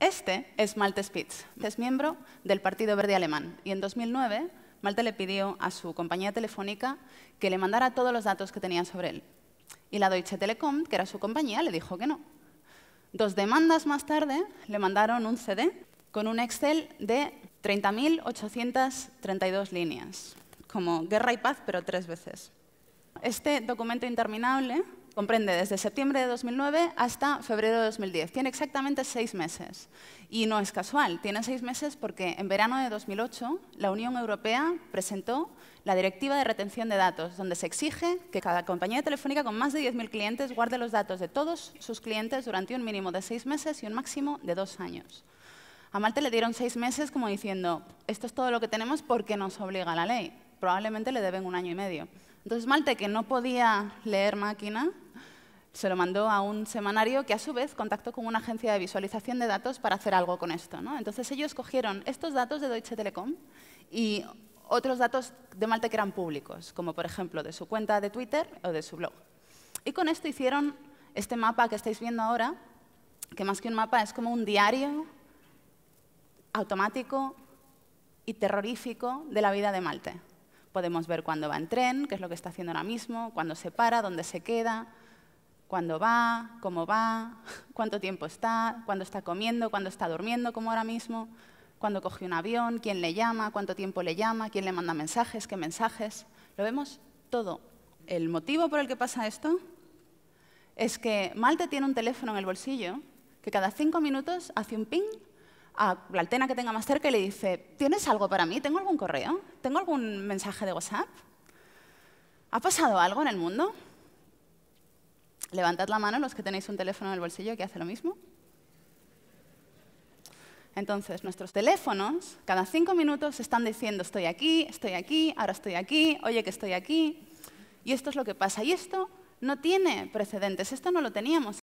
Este es Malte Spitz, es miembro del Partido Verde Alemán y en 2009 Malte le pidió a su compañía telefónica que le mandara todos los datos que tenía sobre él. Y la Deutsche Telekom, que era su compañía, le dijo que no. Dos demandas más tarde le mandaron un CD con un Excel de 30.832 líneas, como guerra y paz, pero tres veces. Este documento interminable comprende desde septiembre de 2009 hasta febrero de 2010. Tiene exactamente seis meses. Y no es casual, tiene seis meses porque en verano de 2008 la Unión Europea presentó la Directiva de Retención de Datos, donde se exige que cada compañía telefónica con más de 10.000 clientes guarde los datos de todos sus clientes durante un mínimo de seis meses y un máximo de dos años. A Malte le dieron seis meses como diciendo, esto es todo lo que tenemos porque nos obliga la ley. Probablemente le deben un año y medio. Entonces Malte, que no podía leer máquina, se lo mandó a un semanario que a su vez contactó con una agencia de visualización de datos para hacer algo con esto. ¿no? Entonces ellos cogieron estos datos de Deutsche Telekom y otros datos de Malte que eran públicos, como por ejemplo de su cuenta de Twitter o de su blog. Y con esto hicieron este mapa que estáis viendo ahora, que más que un mapa es como un diario automático y terrorífico de la vida de Malte. Podemos ver cuándo va en tren, qué es lo que está haciendo ahora mismo, cuándo se para, dónde se queda, cuándo va, cómo va, cuánto tiempo está, cuándo está comiendo, cuándo está durmiendo, como ahora mismo, cuándo coge un avión, quién le llama, cuánto tiempo le llama, quién le manda mensajes, qué mensajes. Lo vemos todo. El motivo por el que pasa esto es que Malte tiene un teléfono en el bolsillo que cada cinco minutos hace un ping a la altena que tenga más cerca le dice, ¿tienes algo para mí? ¿Tengo algún correo? ¿Tengo algún mensaje de WhatsApp? ¿Ha pasado algo en el mundo? Levantad la mano los que tenéis un teléfono en el bolsillo que hace lo mismo. Entonces, nuestros teléfonos cada cinco minutos están diciendo estoy aquí, estoy aquí, ahora estoy aquí, oye que estoy aquí. Y esto es lo que pasa. Y esto no tiene precedentes, esto no lo teníamos